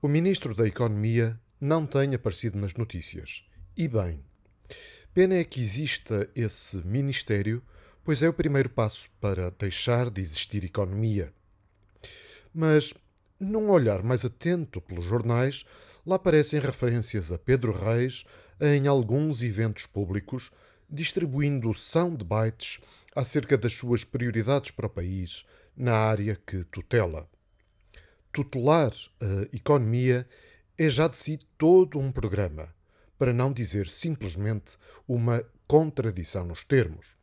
O ministro da Economia não tem aparecido nas notícias. E bem. Pena é que exista esse ministério, pois é o primeiro passo para deixar de existir economia. Mas, num olhar mais atento pelos jornais, lá aparecem referências a Pedro Reis em alguns eventos públicos, distribuindo soundbites acerca das suas prioridades para o país na área que tutela tutelar a economia é já de si todo um programa, para não dizer simplesmente uma contradição nos termos.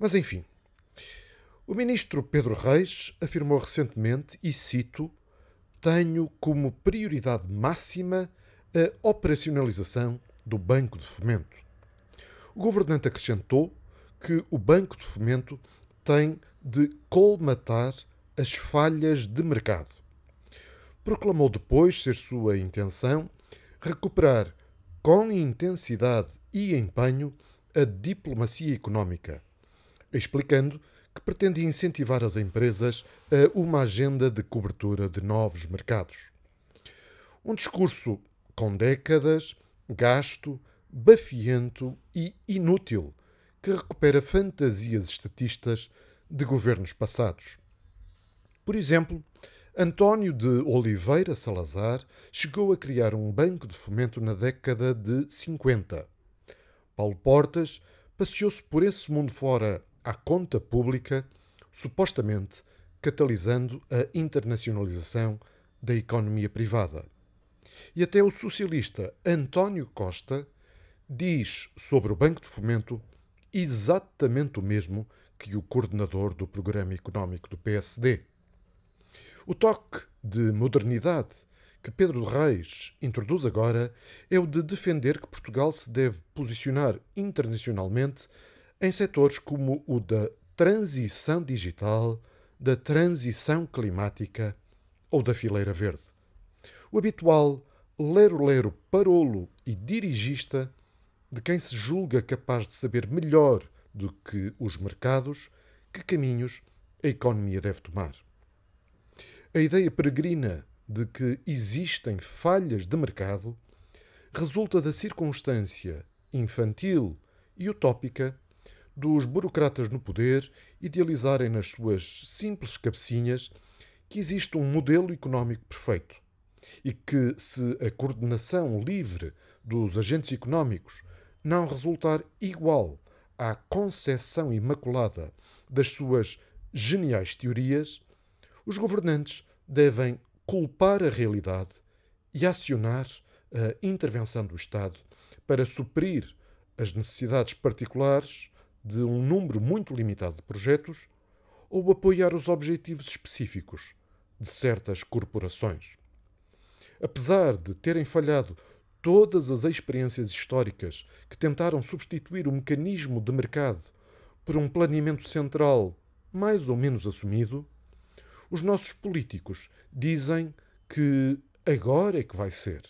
Mas enfim, o ministro Pedro Reis afirmou recentemente, e cito, tenho como prioridade máxima a operacionalização do Banco de Fomento. O governante acrescentou que o Banco de Fomento tem de colmatar as falhas de mercado proclamou depois ser sua intenção recuperar com intensidade e empenho a diplomacia económica, explicando que pretende incentivar as empresas a uma agenda de cobertura de novos mercados. Um discurso com décadas, gasto, bafiento e inútil, que recupera fantasias estatistas de governos passados. Por exemplo, António de Oliveira Salazar chegou a criar um banco de fomento na década de 50. Paulo Portas passeou-se por esse mundo fora à conta pública, supostamente catalisando a internacionalização da economia privada. E até o socialista António Costa diz sobre o Banco de Fomento exatamente o mesmo que o coordenador do Programa Económico do PSD. O toque de modernidade que Pedro Reis introduz agora é o de defender que Portugal se deve posicionar internacionalmente em setores como o da transição digital, da transição climática ou da fileira verde. O habitual lero-lero parolo e dirigista de quem se julga capaz de saber melhor do que os mercados que caminhos a economia deve tomar. A ideia peregrina de que existem falhas de mercado resulta da circunstância infantil e utópica dos burocratas no poder idealizarem nas suas simples cabecinhas que existe um modelo económico perfeito e que, se a coordenação livre dos agentes económicos não resultar igual à concessão imaculada das suas geniais teorias, os governantes devem culpar a realidade e acionar a intervenção do Estado para suprir as necessidades particulares de um número muito limitado de projetos ou apoiar os objetivos específicos de certas corporações. Apesar de terem falhado todas as experiências históricas que tentaram substituir o mecanismo de mercado por um planeamento central mais ou menos assumido, os nossos políticos dizem que agora é que vai ser.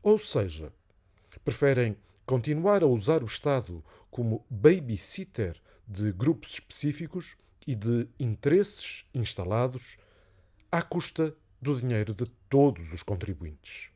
Ou seja, preferem continuar a usar o Estado como babysitter de grupos específicos e de interesses instalados à custa do dinheiro de todos os contribuintes.